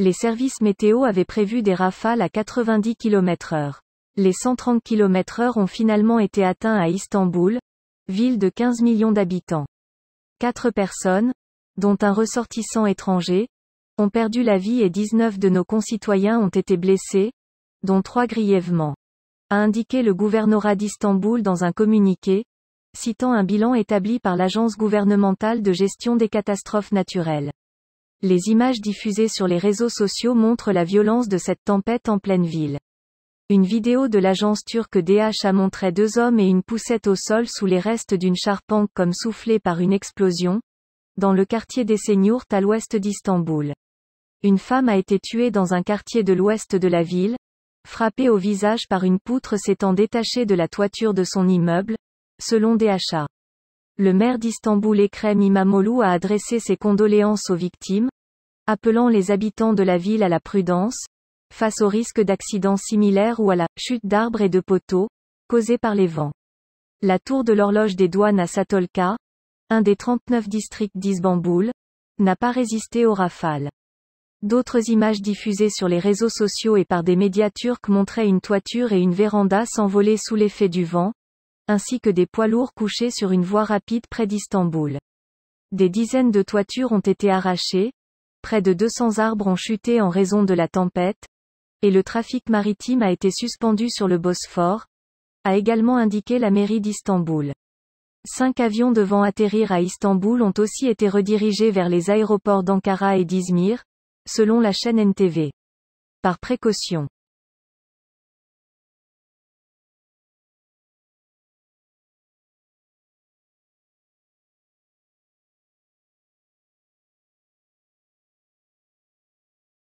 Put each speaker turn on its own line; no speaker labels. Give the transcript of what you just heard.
les services météo avaient prévu des rafales à 90 km/h. Les 130 km/h ont finalement été atteints à Istanbul, ville de 15 millions d'habitants. Quatre personnes, dont un ressortissant étranger, ont perdu la vie et 19 de nos concitoyens ont été blessés, dont trois grièvement. A indiqué le gouvernorat d'Istanbul dans un communiqué, citant un bilan établi par l'Agence gouvernementale de gestion des catastrophes naturelles. Les images diffusées sur les réseaux sociaux montrent la violence de cette tempête en pleine ville. Une vidéo de l'agence turque DHA montrait deux hommes et une poussette au sol sous les restes d'une charpente comme soufflée par une explosion, dans le quartier des seigneurs à l'ouest d'Istanbul. Une femme a été tuée dans un quartier de l'ouest de la ville, frappée au visage par une poutre s'étant détachée de la toiture de son immeuble, selon DHA le maire d'Istanbul Ekrem Imamoglu a adressé ses condoléances aux victimes, appelant les habitants de la ville à la prudence, face au risque d'accidents similaires ou à la chute d'arbres et de poteaux, causés par les vents. La tour de l'horloge des douanes à Satolka, un des 39 districts d'Isbamboul, n'a pas résisté aux rafales. D'autres images diffusées sur les réseaux sociaux et par des médias turcs montraient une toiture et une véranda s'envoler sous l'effet du vent, ainsi que des poids lourds couchés sur une voie rapide près d'Istanbul. Des dizaines de toitures ont été arrachées, près de 200 arbres ont chuté en raison de la tempête, et le trafic maritime a été suspendu sur le Bosphore, a également indiqué la mairie d'Istanbul. Cinq avions devant atterrir à Istanbul ont aussi été redirigés vers les aéroports d'Ankara et d'Izmir, selon la chaîne NTV. Par précaution.